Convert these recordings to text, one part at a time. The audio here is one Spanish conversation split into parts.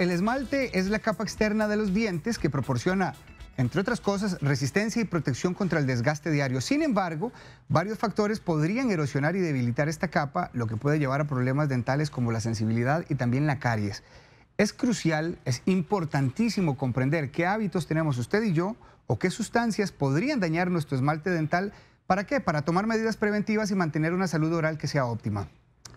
El esmalte es la capa externa de los dientes que proporciona entre otras cosas, resistencia y protección contra el desgaste diario. Sin embargo, varios factores podrían erosionar y debilitar esta capa, lo que puede llevar a problemas dentales como la sensibilidad y también la caries. Es crucial, es importantísimo comprender qué hábitos tenemos usted y yo o qué sustancias podrían dañar nuestro esmalte dental. ¿Para qué? Para tomar medidas preventivas y mantener una salud oral que sea óptima.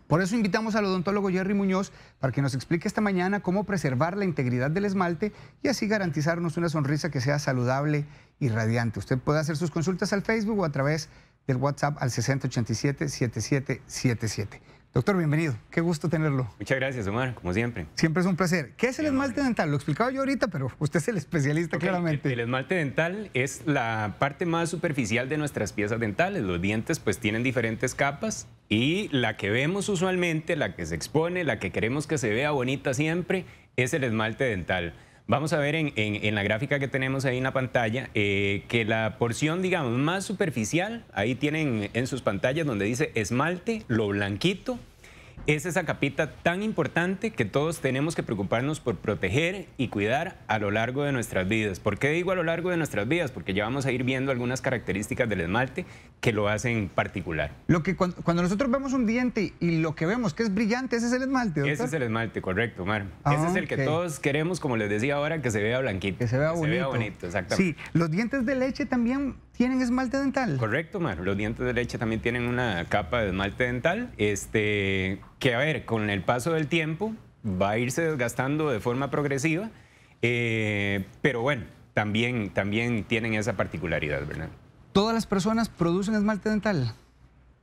Por eso invitamos al odontólogo Jerry Muñoz para que nos explique esta mañana cómo preservar la integridad del esmalte y así garantizarnos una sonrisa que sea saludable y radiante. Usted puede hacer sus consultas al Facebook o a través del WhatsApp al 6087-7777. Doctor, bienvenido. Qué gusto tenerlo. Muchas gracias, Omar, como siempre. Siempre es un placer. ¿Qué es el esmalte dental? Lo explicaba yo ahorita, pero usted es el especialista claramente. el, esmalte dental es la parte más superficial de nuestras piezas dentales. Los dientes pues tienen diferentes capas y la que vemos usualmente, la que se expone, la que queremos que se vea bonita siempre, es el esmalte dental. Vamos a ver en, la gráfica que tenemos ahí en la pantalla eh, que la porción, digamos, más superficial, ahí tienen en sus pantallas donde dice esmalte, lo blanquito, es esa capita tan importante que todos tenemos que preocuparnos por proteger y cuidar a lo largo de nuestras vidas. ¿Por qué digo a lo largo de nuestras vidas? Porque ya vamos a ir viendo algunas características del esmalte que lo hacen particular. Lo que cuando, nosotros vemos un diente y lo que vemos que es brillante, ese es el esmalte, Ese es el esmalte, correcto, Omar. Ah, ese es el que todos queremos, como les decía ahora, que se vea blanquito. Que se vea bonito. Se vea bonito, exactamente. Sí, los dientes de leche también tienen esmalte dental. Correcto, Mar. Los dientes de leche también tienen una capa de esmalte dental. Este, que a ver, con el paso del tiempo va a irse desgastando de forma progresiva. Eh, pero bueno, también, también tienen esa particularidad, ¿verdad? ¿Todas las personas producen esmalte dental?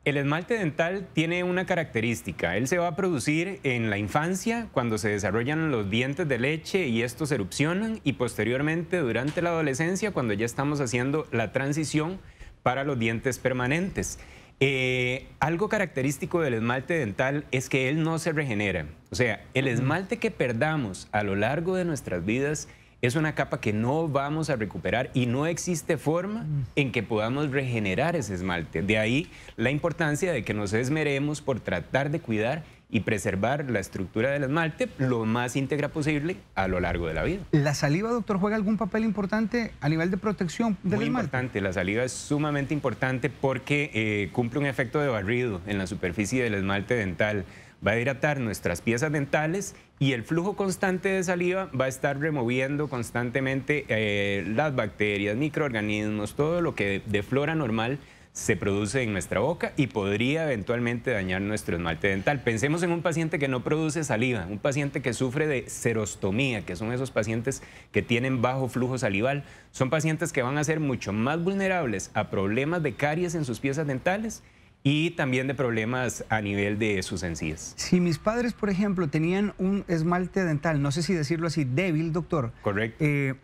El esmalte dental tiene una característica. Él se va a producir en la infancia, cuando se desarrollan los dientes de leche y estos erupcionan, y posteriormente durante la adolescencia, cuando ya estamos haciendo la transición para los dientes permanentes. Eh, algo característico del esmalte dental es que él no se regenera. O sea, el esmalte que perdamos a lo largo de nuestras vidas es una capa que no vamos a recuperar y no existe forma mm. en que podamos regenerar ese esmalte. De ahí la importancia de que nos esmeremos por tratar de cuidar y preservar la estructura del esmalte lo más íntegra posible a lo largo de la vida. ¿La saliva, doctor, juega algún papel importante a nivel de protección del Muy importante, la saliva es sumamente importante porque eh, cumple un efecto de barrido en la superficie del esmalte dental va a hidratar nuestras piezas dentales y el flujo constante de saliva va a estar removiendo constantemente eh, las bacterias, microorganismos, todo lo que de flora normal se produce en nuestra boca y podría eventualmente dañar nuestro esmalte dental. Pensemos en un paciente que no produce saliva, un paciente que sufre de serostomía, que son esos pacientes que tienen bajo flujo salival. Son pacientes que van a ser mucho más vulnerables a problemas de caries en sus piezas dentales y también de problemas a nivel de sus encías. Si mis padres, por ejemplo, tenían un esmalte dental, no sé si decirlo así, débil, doctor. Correcto. Eh,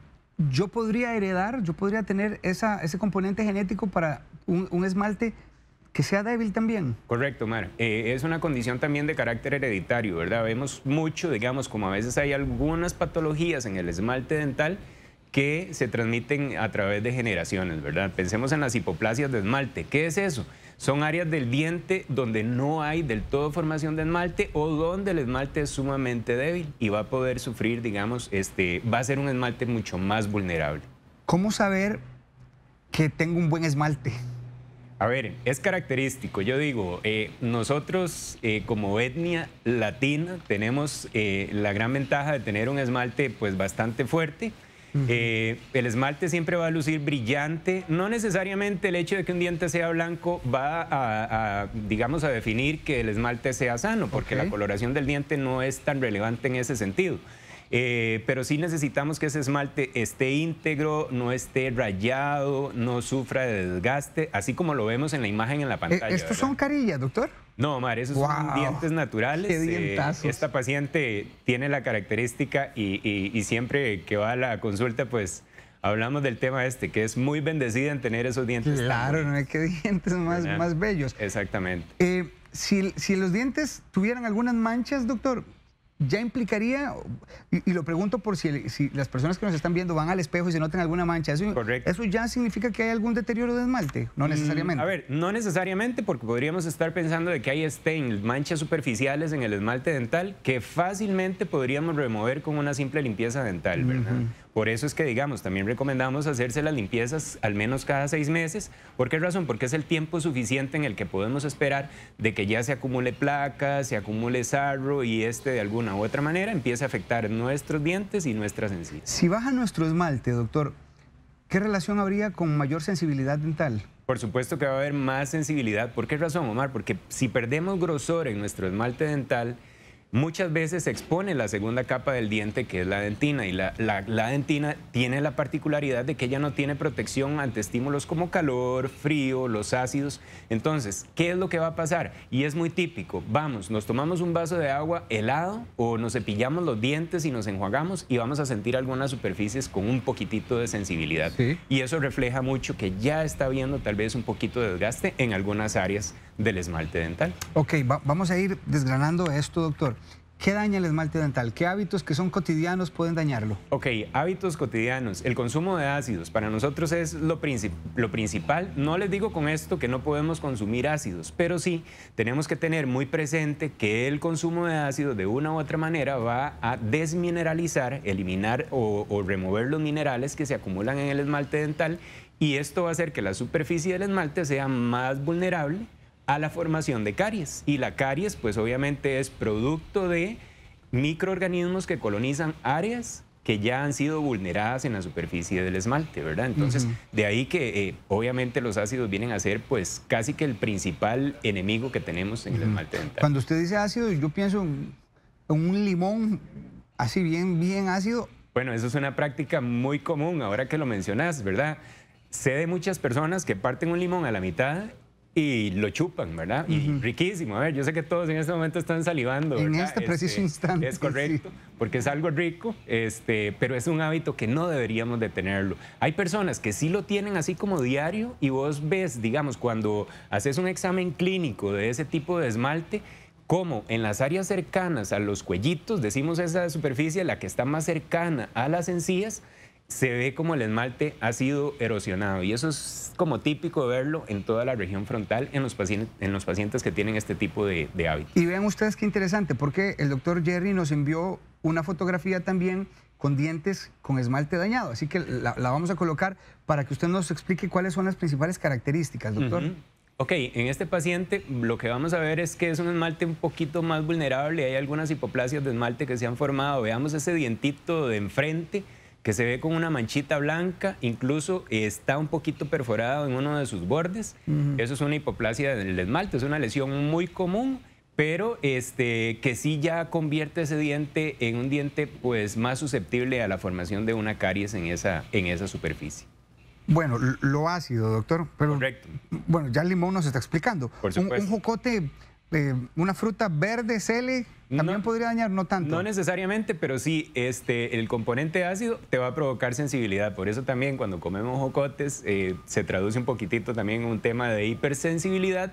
yo podría heredar, yo podría tener ese componente genético para un, esmalte que sea débil también. Correcto, Mar. Eh, es una condición también de carácter hereditario, ¿verdad? Vemos mucho, digamos, como a veces hay algunas patologías en el esmalte dental que se transmiten a través de generaciones, ¿verdad? Pensemos en las hipoplasias de esmalte. ¿Qué es eso? Son áreas del diente donde no hay del todo formación de esmalte o donde el esmalte es sumamente débil y va a poder sufrir, digamos, este, va a ser un esmalte mucho más vulnerable. ¿Cómo saber que tengo un buen esmalte? A ver, es característico. Yo digo, eh, nosotros eh, como etnia latina tenemos eh, la gran ventaja de tener un esmalte pues bastante fuerte eh, el esmalte siempre va a lucir brillante. No necesariamente el hecho de que un diente sea blanco va a, digamos, a definir que el esmalte sea sano, porque la coloración del diente no es tan relevante en ese sentido. Eh, pero sí necesitamos que ese esmalte esté íntegro, no esté rayado, no sufra de desgaste, así como lo vemos en la imagen en la eh, pantalla. ¿Estos son carillas, doctor? No, Omar, esos son dientes naturales. Qué eh, dientazos. esta paciente tiene la característica y, siempre que va a la consulta, pues hablamos del tema este, que es muy bendecida en tener esos dientes. Claro, no Qué dientes más, más bellos. Exactamente. Eh, si, si los dientes tuvieran algunas manchas, doctor, ya implicaría, y, lo pregunto por si, las personas que nos están viendo van al espejo y se notan alguna mancha, eso, eso ya significa que hay algún deterioro de esmalte, no mm, necesariamente. a ver, no necesariamente porque podríamos estar pensando de que hay stain, manchas superficiales en el esmalte dental que fácilmente podríamos remover con una simple limpieza dental, ¿verdad? Por eso es que, digamos, también recomendamos hacerse las limpiezas al menos cada seis meses. ¿Por qué razón? Porque es el tiempo suficiente en el que podemos esperar de que ya se acumule placa, se acumule sarro y este de alguna u otra manera empiece a afectar nuestros dientes y nuestras encías. Si baja nuestro esmalte, doctor, ¿qué relación habría con mayor sensibilidad dental? Por supuesto que va a haber más sensibilidad. ¿Por qué razón, Omar? Porque si perdemos grosor en nuestro esmalte dental, muchas veces se expone la segunda capa del diente, que es la dentina, y la, dentina tiene la particularidad de que ella no tiene protección ante estímulos como calor, frío, los ácidos. Entonces, ¿qué es lo que va a pasar? Y es muy típico, vamos, nos tomamos un vaso de agua helado o nos cepillamos los dientes y nos enjuagamos y vamos a sentir algunas superficies con un poquitito de sensibilidad. Y eso refleja mucho que ya está viendo tal vez un poquito de desgaste en algunas áreas del esmalte dental. Ok, vamos a ir desgranando esto, doctor. ¿Qué daña el esmalte dental? ¿Qué hábitos que son cotidianos pueden dañarlo? Ok, hábitos cotidianos. El consumo de ácidos para nosotros es lo, lo, principal. No les digo con esto que no podemos consumir ácidos, pero sí tenemos que tener muy presente que el consumo de ácidos de una u otra manera va a desmineralizar, eliminar o remover los minerales que se acumulan en el esmalte dental y esto va a hacer que la superficie del esmalte sea más vulnerable a la formación de caries. Y la caries, pues obviamente es producto de microorganismos que colonizan áreas que ya han sido vulneradas en la superficie del esmalte, ¿verdad? Entonces, de ahí que eh, obviamente los ácidos vienen a ser pues casi que el principal enemigo que tenemos en el esmalte dental. Cuando usted dice ácido, yo pienso en un limón así bien, bien ácido. Bueno, eso es una práctica muy común ahora que lo mencionas, ¿verdad? Sé de muchas personas que parten un limón a la mitad y lo chupan, ¿verdad? Y riquísimo, a ver, yo sé que todos en este momento están salivando. ¿verdad? En este preciso este, instante. Es correcto, porque es algo rico, este, pero es un hábito que no deberíamos de tenerlo. Hay personas que sí lo tienen así como diario y vos ves, digamos, cuando haces un examen clínico de ese tipo de esmalte, como en las áreas cercanas a los cuellitos, decimos esa superficie, la que está más cercana a las encías, se ve como el esmalte ha sido erosionado y eso es como típico de verlo en toda la región frontal en los pacientes, que tienen este tipo de, de hábitos. Y vean ustedes qué interesante, porque el doctor Jerry nos envió una fotografía también con dientes con esmalte dañado, así que la, vamos a colocar para que usted nos explique cuáles son las principales características, doctor. Ok, en este paciente lo que vamos a ver es que es un esmalte un poquito más vulnerable, hay algunas hipoplasias de esmalte que se han formado, veamos ese dientito de enfrente, que se ve con una manchita blanca, incluso está un poquito perforado en uno de sus bordes. Eso es una hipoplasia del esmalte, es una lesión muy común, pero este, que sí ya convierte ese diente en un diente pues, más susceptible a la formación de una caries en esa, en esa superficie. Bueno, lo ácido, doctor. Correcto. Bueno, ya el limón nos está explicando. Por supuesto. un jocote una fruta verde, cele, también podría dañar, no tanto. No necesariamente, pero sí, este, el componente ácido te va a provocar sensibilidad. Por eso también cuando comemos jocotes eh, se traduce un poquitito también en un tema de hipersensibilidad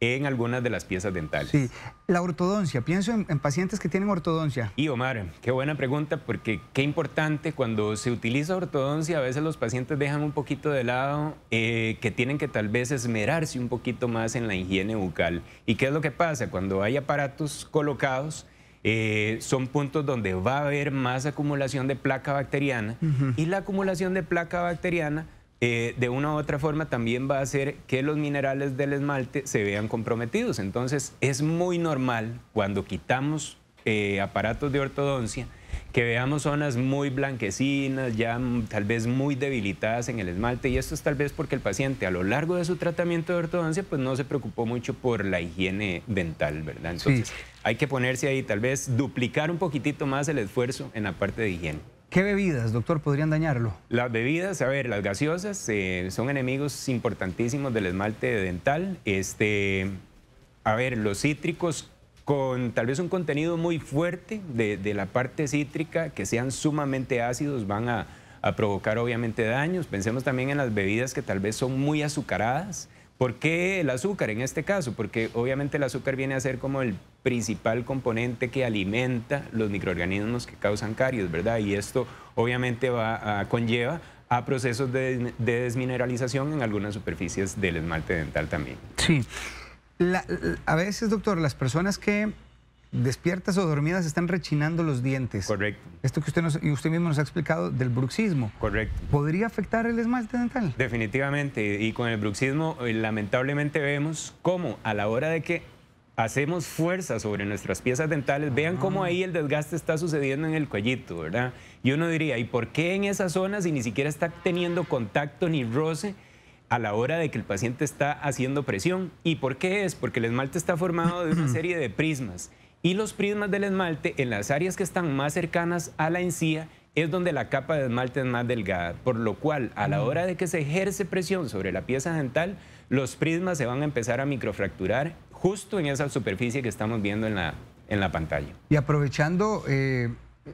en algunas de las piezas dentales. Sí, la ortodoncia, pienso en, pacientes que tienen ortodoncia. Y Omar, qué buena pregunta porque qué importante cuando se utiliza ortodoncia, a veces los pacientes dejan un poquito de lado eh, que tienen que tal vez esmerarse un poquito más en la higiene bucal. ¿Y qué es lo que pasa? Cuando hay aparatos colocados, eh, son puntos donde va a haber más acumulación de placa bacteriana y la acumulación de placa bacteriana eh, de una u otra forma también va a hacer que los minerales del esmalte se vean comprometidos. Entonces es muy normal cuando quitamos eh, aparatos de ortodoncia que veamos zonas muy blanquecinas, ya tal vez muy debilitadas en el esmalte y esto es tal vez porque el paciente a lo largo de su tratamiento de ortodoncia pues no se preocupó mucho por la higiene dental, ¿verdad? Entonces hay que ponerse ahí, tal vez duplicar un poquitito más el esfuerzo en la parte de higiene. ¿Qué bebidas, doctor, podrían dañarlo? Las bebidas, a ver, las gaseosas eh, son enemigos importantísimos del esmalte dental. Este, a ver, los cítricos con tal vez un contenido muy fuerte de, la parte cítrica, que sean sumamente ácidos, van a, a, provocar obviamente daños. Pensemos también en las bebidas que tal vez son muy azucaradas. ¿Por qué el azúcar en este caso? Porque obviamente el azúcar viene a ser como el principal componente que alimenta los microorganismos que causan caries, ¿verdad? Y esto obviamente va conlleva a procesos de, desmineralización en algunas superficies del esmalte dental también. Sí. a veces, doctor, las personas que despiertas o dormidas están rechinando los dientes. Correcto. Esto que usted, y usted mismo nos ha explicado del bruxismo. Correcto. ¿Podría afectar el esmalte dental? Definitivamente. Y con el bruxismo, eh, lamentablemente vemos cómo a la hora de que hacemos fuerza sobre nuestras piezas dentales, vean cómo ah. ahí el desgaste está sucediendo en el cuellito, ¿verdad? Y uno diría, ¿y por qué en esa zona si ni siquiera está teniendo contacto ni roce? a la hora de que el paciente está haciendo presión. ¿Y por qué es? Porque el esmalte está formado de una serie de prismas. Y los prismas del esmalte, en las áreas que están más cercanas a la encía, es donde la capa de esmalte es más delgada, por lo cual a la mm. hora de que se ejerce presión sobre la pieza dental, los prismas se van a empezar a microfracturar justo en esa superficie que estamos viendo en la, en la pantalla. Y aprovechando, eh,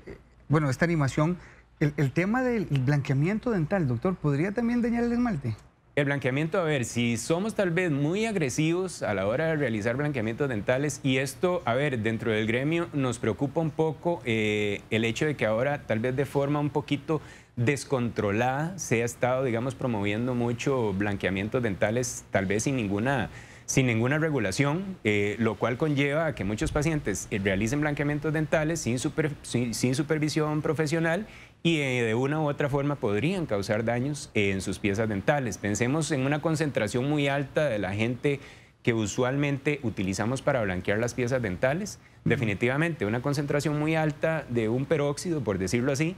eh, bueno, esta animación, el, tema del blanqueamiento dental, doctor, ¿podría también dañar el esmalte? El blanqueamiento, a ver, si somos tal vez muy agresivos a la hora de realizar blanqueamientos dentales y esto, a ver, dentro del gremio nos preocupa un poco eh, el hecho de que ahora tal vez de forma un poquito descontrolada se ha estado, digamos, promoviendo mucho blanqueamientos dentales, tal vez sin ninguna sin ninguna regulación, eh, lo cual conlleva a que muchos pacientes eh, realicen blanqueamientos dentales sin, supervisión profesional y eh, de una u otra forma podrían causar daños en sus piezas dentales. Pensemos en una concentración muy alta de la gente que usualmente utilizamos para blanquear las piezas dentales. Definitivamente, una concentración muy alta de un peróxido, por decirlo así,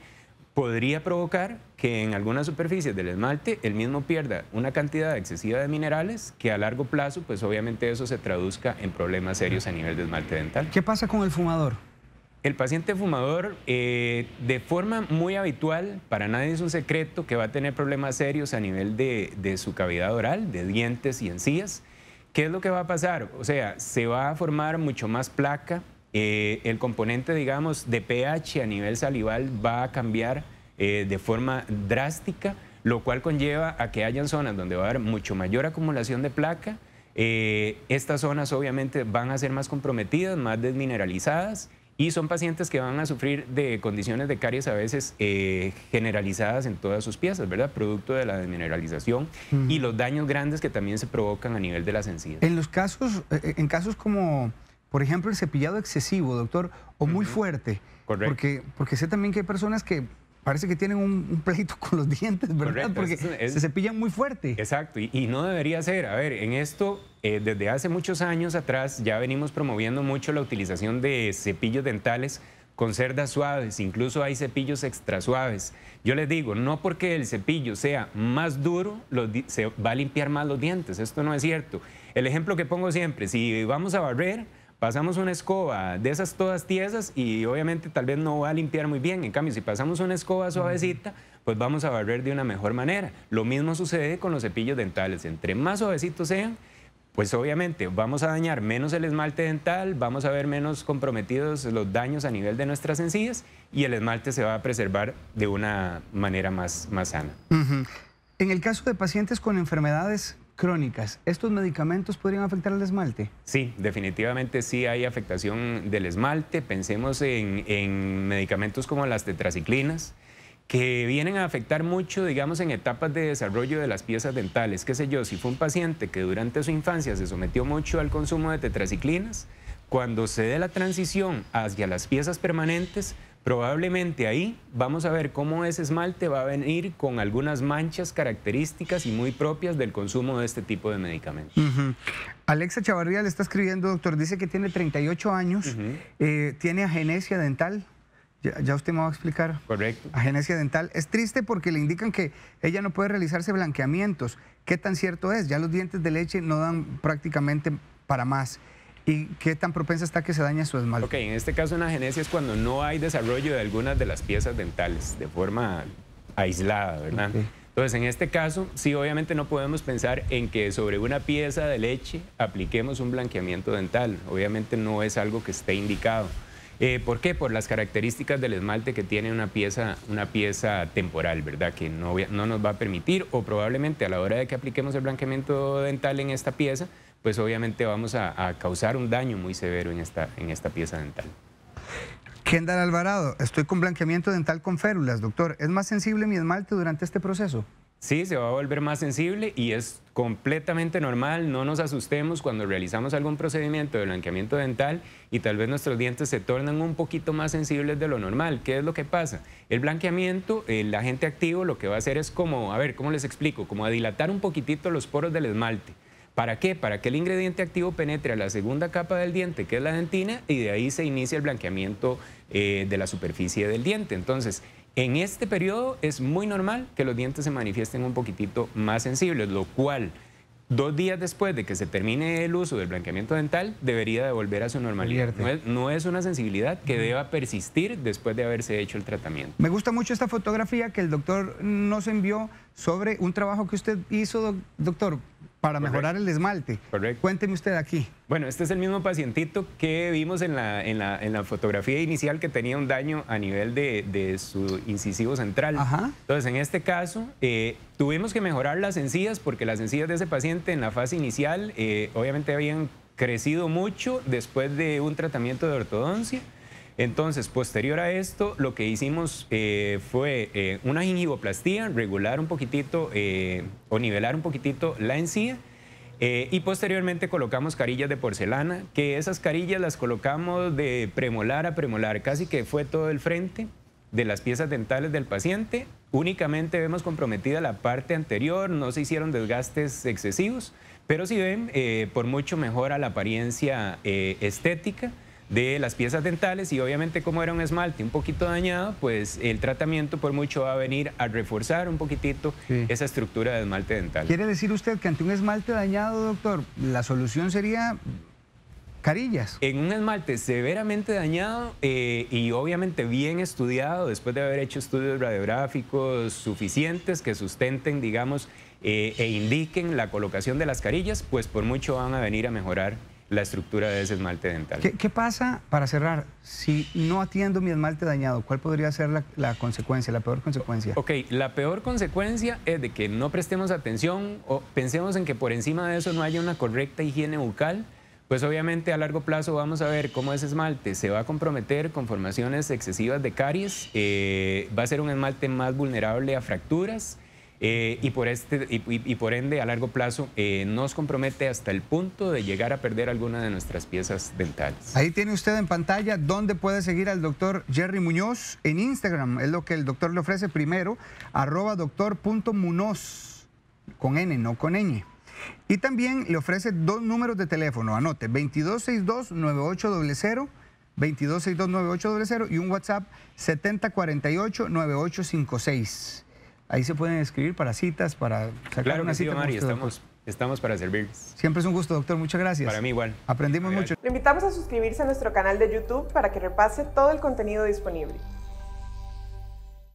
podría provocar que en algunas superficies del esmalte el mismo pierda una cantidad excesiva de minerales que a largo plazo, pues obviamente eso se traduzca en problemas serios a nivel de esmalte dental. ¿Qué pasa con el fumador? El paciente fumador, eh, de forma muy habitual, para nadie es un secreto que va a tener problemas serios a nivel de, de su cavidad oral, de dientes y encías. ¿Qué es lo que va a pasar? O sea, se va a formar mucho más placa, eh, el componente, digamos, de pH a nivel salival va a cambiar eh, de forma drástica, lo cual conlleva a que hayan zonas donde va a haber mucho mayor acumulación de placa. Eh, estas zonas obviamente van a ser más comprometidas, más desmineralizadas y son pacientes que van a sufrir de condiciones de caries a veces generalizadas en todas sus piezas, ¿verdad? Producto de la desmineralización y los daños grandes que también se provocan a nivel de las encías. En los casos, en casos como por ejemplo, el cepillado excesivo, doctor, o muy fuerte. Correcto. Porque, porque sé también que hay personas que parece que tienen un, pleito con los dientes, ¿verdad? Porque se cepillan muy fuerte. Exacto, y, no debería ser. A ver, en esto, eh, desde hace muchos años atrás ya venimos promoviendo mucho la utilización de cepillos dentales con cerdas suaves, incluso hay cepillos extra suaves. Yo les digo, no porque el cepillo sea más duro, se va a limpiar más los dientes, esto no es cierto. El ejemplo que pongo siempre, si vamos a barrer, pasamos una escoba de esas todas tiesas y obviamente tal vez no va a limpiar muy bien. En cambio, si pasamos una escoba suavecita, pues vamos a barrer de una mejor manera. Lo mismo sucede con los cepillos dentales. Entre más suavecitos sean, pues obviamente vamos a dañar menos el esmalte dental, vamos a ver menos comprometidos los daños a nivel de nuestras encías y el esmalte se va a preservar de una manera más, más sana. En el caso de pacientes con enfermedades crónicas, ¿estos medicamentos podrían afectar al esmalte? Sí, definitivamente sí hay afectación del esmalte. Pensemos en, medicamentos como las tetraciclinas, que vienen a afectar mucho, digamos, en etapas de desarrollo de las piezas dentales. Qué sé yo, si fue un paciente que durante su infancia se sometió mucho al consumo de tetraciclinas, cuando se dé la transición hacia las piezas permanentes, Probablemente ahí vamos a ver cómo ese esmalte va a venir con algunas manchas características y muy propias del consumo de este tipo de medicamentos. Alexa Chavarría le está escribiendo, doctor, dice que tiene 38 años, eh, tiene agenesia dental. Ya, ya, usted me va a explicar. Correcto. Agenesia dental. Es triste porque le indican que ella no puede realizarse blanqueamientos. ¿Qué tan cierto es? Ya los dientes de leche no dan prácticamente para más. ¿Y qué tan propensa está que se dañe su esmalte? Ok, en este caso una genesia es cuando no hay desarrollo de algunas de las piezas dentales de forma aislada, ¿verdad? Entonces, en este caso, sí, obviamente no podemos pensar en que sobre una pieza de leche apliquemos un blanqueamiento dental. Obviamente no es algo que esté indicado. Eh, ¿Por qué? Por las características del esmalte que tiene una pieza, una pieza temporal, ¿verdad? Que no, no nos va a permitir o probablemente a la hora de que apliquemos el blanqueamiento dental en esta pieza, pues obviamente vamos a, causar un daño muy severo en esta, en esta pieza dental. Kendall Alvarado, estoy con blanqueamiento dental con férulas, doctor. ¿Es más sensible mi esmalte durante este proceso? Sí, se va a volver más sensible y es completamente normal. No nos asustemos cuando realizamos algún procedimiento de blanqueamiento dental y tal vez nuestros dientes se tornan un poquito más sensibles de lo normal. ¿Qué es lo que pasa? El blanqueamiento, eh, el agente activo lo que va a hacer es como, a ver, ¿cómo les explico? Como a dilatar un poquitito los poros del esmalte. ¿Para qué? Para que el ingrediente activo penetre a la segunda capa del diente, que es la dentina, y de ahí se inicia el blanqueamiento eh, de la superficie del diente. Entonces, en este periodo es muy normal que los dientes se manifiesten un poquitito más sensibles, lo cual dos días después de que se termine el uso del blanqueamiento dental, debería de volver a su normalidad. no es, una sensibilidad que deba persistir después de haberse hecho el tratamiento. Me gusta mucho esta fotografía que el doctor nos envió sobre un trabajo que usted hizo, doctor, para mejorar el esmalte. Correcto. Cuénteme usted aquí. Bueno, este es el mismo pacientito que vimos en la, en la, fotografía inicial que tenía un daño a nivel de, su incisivo central. Entonces, en este caso, eh, tuvimos que mejorar las encías porque las encías de ese paciente en la fase inicial eh, obviamente habían crecido mucho después de un tratamiento de ortodoncia. Entonces, posterior a esto, lo que hicimos eh, fue eh, una gingivoplastía, regular un poquitito eh, o nivelar un poquitito la encía. y posteriormente colocamos carillas de porcelana, que esas carillas las colocamos de premolar a premolar, casi que fue todo el frente de las piezas dentales del paciente. Únicamente vemos comprometida la parte anterior, no se hicieron desgastes excesivos, pero si ven, por mucho mejora la apariencia estética de las piezas dentales y obviamente como era un esmalte un poquito dañado, pues el tratamiento por mucho va a venir a reforzar un poquitito esa estructura de esmalte dental. ¿Quiere decir usted que ante un esmalte dañado, doctor, la solución sería carillas? En un esmalte severamente dañado eh, y obviamente bien estudiado, después de haber hecho estudios radiográficos suficientes que sustenten, digamos, eh, e indiquen la colocación de las carillas, pues por mucho van a venir a mejorar la estructura de ese esmalte dental. ¿Qué, pasa, para cerrar, si no atiendo mi esmalte dañado? ¿Cuál podría ser la, consecuencia, la peor consecuencia? Ok, la peor consecuencia es de que no prestemos atención o pensemos en que por encima de eso no haya una correcta higiene bucal. Pues obviamente a largo plazo vamos a ver cómo ese esmalte se va a comprometer con formaciones excesivas de caries, eh, va a ser un esmalte más vulnerable a fracturas, eh, y, por este, y, por ende, a largo plazo, eh, nos compromete hasta el punto de llegar a perder alguna de nuestras piezas dentales. Ahí tiene usted en pantalla dónde puede seguir al doctor Jerry Muñoz en Instagram. Es lo que el doctor le ofrece primero, arroba doctor.munoz, con N, no con ñ. Y también le ofrece dos números de teléfono, anote, 2262-9800, 2262-9800 y un WhatsApp 7048-9856. Ahí se pueden escribir para citas, para sacar claro una cita. estamos, estamos para servir. Siempre es un gusto, doctor. Muchas gracias. Para mí igual. Aprendimos mucho. Le invitamos a suscribirse a nuestro canal de YouTube para que repase todo el contenido disponible.